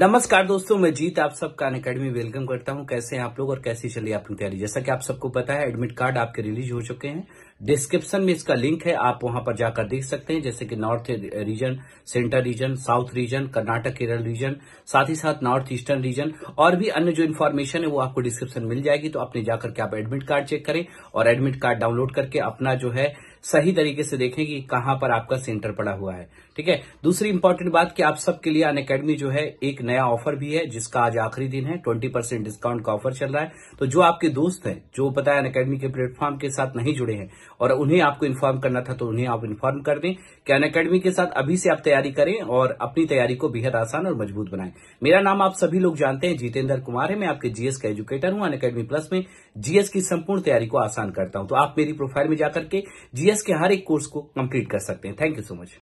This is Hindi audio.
नमस्कार दोस्तों मैं जीत आप सबका अन अकेडमी वेलकम करता हूं कैसे हैं आप लोग और कैसी चली आपकी तैयारी जैसा कि आप सबको पता है एडमिट कार्ड आपके रिलीज हो चुके हैं डिस्क्रिप्शन में इसका लिंक है आप वहां पर जाकर देख सकते हैं जैसे कि north region centre region south region Karnataka Kerala region साथ ही साथ नॉर्थ ईस्टर्न रीजन और भी अन्य जो इन्फॉर्मेशन है वो आपको डिस्क्रिप्शन मिल जाएगी तो आपने जाकर के आप एडमिट कार्ड चेक करें और एडमिट कार्ड डाउनलोड करके अपना जो है सही तरीके से देखें कि कहां पर आपका सेंटर पड़ा हुआ है ठीक है दूसरी इंपॉर्टेंट बात कि आप सबके लिए अन अकेडमी जो है एक नया ऑफर भी है जिसका आज आखिरी दिन है ट्वेंटी परसेंट डिस्काउंट का ऑफर चल रहा है तो जो आपके दोस्त हैं जो पता है अन अकेडमी के प्लेटफॉर्म के साथ नहीं जुड़े हैं और उन्हें आपको इन्फॉर्म करना था तो उन्हें आप इन्फॉर्म कर दें कि अन अकेडमी के साथ अभी से आप तैयारी करें और अपनी तैयारी को बेहद आसान और मजबूत बनाएं मेरा नाम आप सभी लोग जानते हैं जितेंद्र कुमार है मैं आपके जीएस का एजुकेटर हूं अन प्लस में जीएस की संपूर्ण तैयारी को आसान करता हूं तो आप मेरी प्रोफाइल में जाकर के जीएस ईवीएस के हर एक कोर्स को कंप्लीट कर सकते हैं थैंक यू सो मच